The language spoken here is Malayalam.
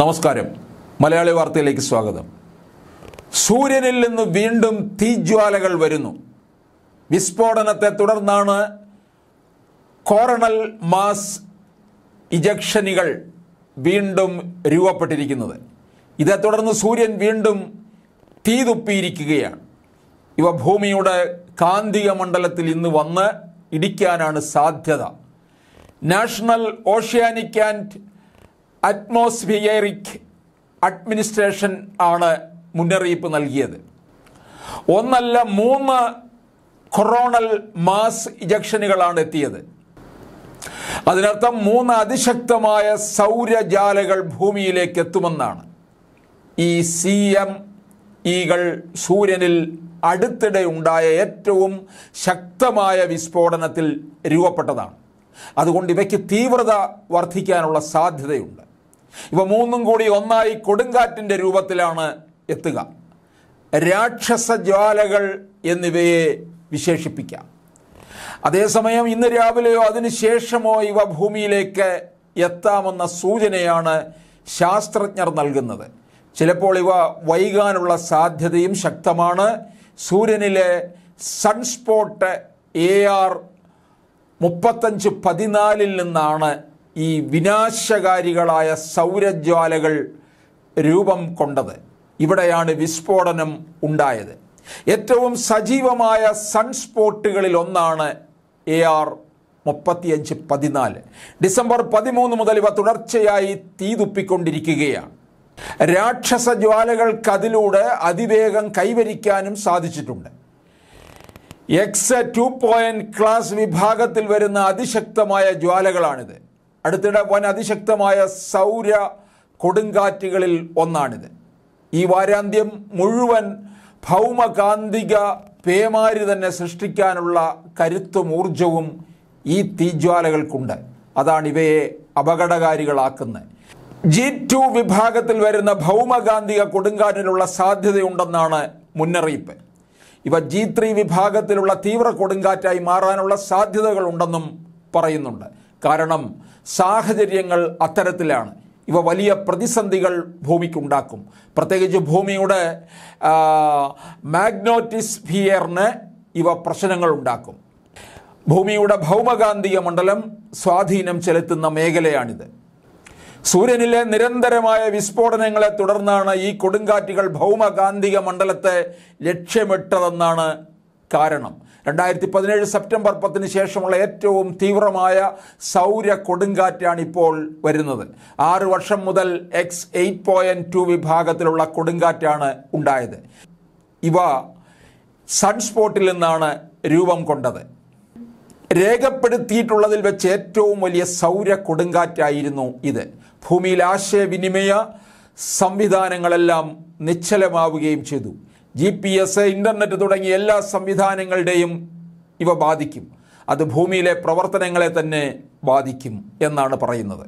നമസ്കാരം മലയാളി വാർത്തയിലേക്ക് സ്വാഗതം സൂര്യനിൽ നിന്ന് വീണ്ടും തീജ്വാലകൾ വരുന്നു വിസ്ഫോടനത്തെ തുടർന്നാണ് കോറണൽ മാസ് ഇജക്ഷനുകൾ വീണ്ടും രൂപപ്പെട്ടിരിക്കുന്നത് ഇതേ തുടർന്ന് സൂര്യൻ വീണ്ടും തീതുപ്പിയിരിക്കുകയാണ് ഇവ ഭൂമിയുടെ കാന്തിക മണ്ഡലത്തിൽ ഇന്ന് വന്ന് ഇടിക്കാനാണ് സാധ്യത national oceanic and atmospheric administration ആണ് മുന്നറിയിപ്പ് നൽകിയത് ഒന്നല്ല മൂന്ന് കൊറോണൽ മാസ് ഇജക്ഷനുകളാണ് എത്തിയത് അതിനർത്ഥം മൂന്ന് അതിശക്തമായ സൗരജാലകൾ ഭൂമിയിലേക്ക് എത്തുമെന്നാണ് ഈ സി എം ഈകൾ സൂര്യനിൽ അടുത്തിടെ ഉണ്ടായ ഏറ്റവും ശക്തമായ വിസ്ഫോടനത്തിൽ രൂപപ്പെട്ടതാണ് അതുകൊണ്ട് ഇവയ്ക്ക് തീവ്രത വർദ്ധിക്കാനുള്ള സാധ്യതയുണ്ട് ഇവ മൂന്നും കൂടി ഒന്നായി കൊടുങ്കാറ്റിൻ്റെ രൂപത്തിലാണ് എത്തുക രാക്ഷസ ജ്വാലകൾ എന്നിവയെ വിശേഷിപ്പിക്കാം അതേസമയം ഇന്ന് രാവിലെയോ അതിനുശേഷമോ ഇവ ഭൂമിയിലേക്ക് എത്താമെന്ന സൂചനയാണ് ശാസ്ത്രജ്ഞർ നൽകുന്നത് ചിലപ്പോൾ ഇവ വൈകാനുള്ള സാധ്യതയും ശക്തമാണ് സൂര്യനിലെ സൺസ്പോട്ട് എ ആർ മുപ്പത്തഞ്ച് പതിനാലിൽ നിന്നാണ് ഈ വിനാശകാരികളായ സൗരജ്വാലകൾ രൂപം കൊണ്ടത് ഇവിടെയാണ് വിസ്ഫോടനം ഉണ്ടായത് ഏറ്റവും സജീവമായ സൺസ്പോട്ടുകളിൽ ഒന്നാണ് എ ആർ മുപ്പത്തിയഞ്ച് പതിനാല് ഡിസംബർ പതിമൂന്ന് മുതൽ ഇവ തുടർച്ചയായി തീതുപ്പിക്കൊണ്ടിരിക്കുകയാണ് രാക്ഷസ ജ്വാലകൾക്കതിലൂടെ അതിവേഗം കൈവരിക്കാനും സാധിച്ചിട്ടുണ്ട് എക്സ് ടു പോയിന്റ് ക്ലാസ് വിഭാഗത്തിൽ വരുന്ന അതിശക്തമായ ജ്വാലകളാണിത് അടുത്തിടെ വൻ അതിശക്തമായ സൗര കൊടുങ്കാറ്റുകളിൽ ഒന്നാണിത് ഈ വാരാന്ത്യം മുഴുവൻ ഭൗമകാന്തിക പേമാരി തന്നെ സൃഷ്ടിക്കാനുള്ള കരുത്തും ഊർജവും ഈ തീജ്വാലകൾക്കുണ്ട് അതാണ് ഇവയെ അപകടകാരികളാക്കുന്നത് ജി ടു വിഭാഗത്തിൽ വരുന്ന ഭൗമകാന്തിക കൊടുങ്കാറ്റിനുള്ള സാധ്യതയുണ്ടെന്നാണ് മുന്നറിയിപ്പ് ഇവ ജി ത്രീ വിഭാഗത്തിലുള്ള തീവ്ര കൊടുങ്കാറ്റായി മാറാനുള്ള സാധ്യതകളുണ്ടെന്നും പറയുന്നുണ്ട് കാരണം സാഹചര്യങ്ങൾ അത്തരത്തിലാണ് ഇവ വലിയ പ്രതിസന്ധികൾ ഭൂമിക്കുണ്ടാക്കും പ്രത്യേകിച്ച് ഭൂമിയുടെ മാഗ്നോറ്റിസ്ഫിയറിന് ഇവ പ്രശ്നങ്ങൾ ഉണ്ടാക്കും ഭൂമിയുടെ ഭൗമകാന്തിക മണ്ഡലം സ്വാധീനം ചെലുത്തുന്ന മേഖലയാണിത് സൂര്യനിലെ നിരന്തരമായ വിസ്ഫോടനങ്ങളെ തുടർന്നാണ് ഈ കൊടുങ്കാറ്റുകൾ ഭൗമകാന്തിക മണ്ഡലത്തെ ലക്ഷ്യമിട്ടതെന്നാണ് കാരണം രണ്ടായിരത്തി പതിനേഴ് സെപ്റ്റംബർ പത്തിന് ശേഷമുള്ള ഏറ്റവും തീവ്രമായ സൗര കൊടുങ്കാറ്റാണ് ഇപ്പോൾ വരുന്നത് ആറ് വർഷം മുതൽ എക്സ് എയ്റ്റ് പോയിൻറ്റ് ടു വിഭാഗത്തിലുള്ള കൊടുങ്കാറ്റാണ് ഉണ്ടായത് ഇവ സൺസ്പോട്ടിൽ നിന്നാണ് രൂപം കൊണ്ടത് രേഖപ്പെടുത്തിയിട്ടുള്ളതിൽ വെച്ച് ഏറ്റവും വലിയ സൗര കൊടുങ്കാറ്റായിരുന്നു ഇത് ഭൂമിയിൽ ആശയവിനിമയ സംവിധാനങ്ങളെല്ലാം നിശ്ചലമാവുകയും ചെയ്തു ജി പി എസ് ഇൻ്റർനെറ്റ് തുടങ്ങിയ എല്ലാ സംവിധാനങ്ങളുടെയും ഇവ ബാധിക്കും അത് ഭൂമിയിലെ പ്രവർത്തനങ്ങളെ തന്നെ ബാധിക്കും എന്നാണ് പറയുന്നത്